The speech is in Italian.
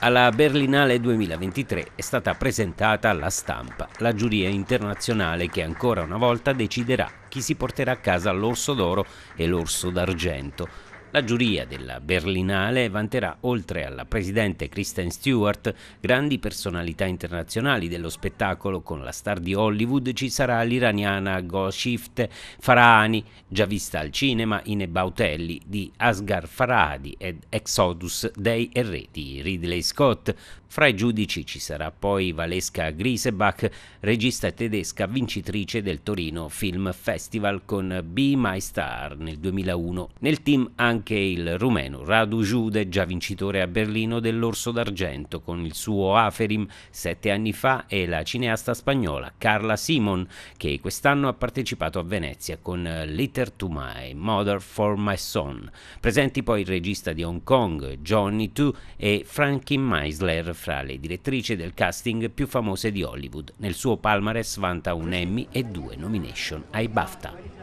Alla Berlinale 2023 è stata presentata alla stampa la giuria internazionale che ancora una volta deciderà chi si porterà a casa l'orso d'oro e l'orso d'argento la giuria della Berlinale vanterà, oltre alla presidente Kristen Stewart, grandi personalità internazionali dello spettacolo. Con la star di Hollywood ci sarà l'iraniana Goshift Farahani, già vista al cinema in Bautelli di Asghar Farahadi ed Exodus dei Re di Ridley Scott. Fra i giudici ci sarà poi Valeska Grisebach, regista tedesca vincitrice del Torino Film Festival con Be My Star nel 2001. Nel team anche anche il rumeno Radu Jude, già vincitore a Berlino dell'Orso d'Argento con il suo Aferim sette anni fa, e la cineasta spagnola Carla Simon, che quest'anno ha partecipato a Venezia con Litter to My Mother for My Son. Presenti poi il regista di Hong Kong, Johnny Tu, e Frankie Meisler, fra le direttrici del casting più famose di Hollywood. Nel suo palmarès vanta un Emmy e due nomination ai BAFTA.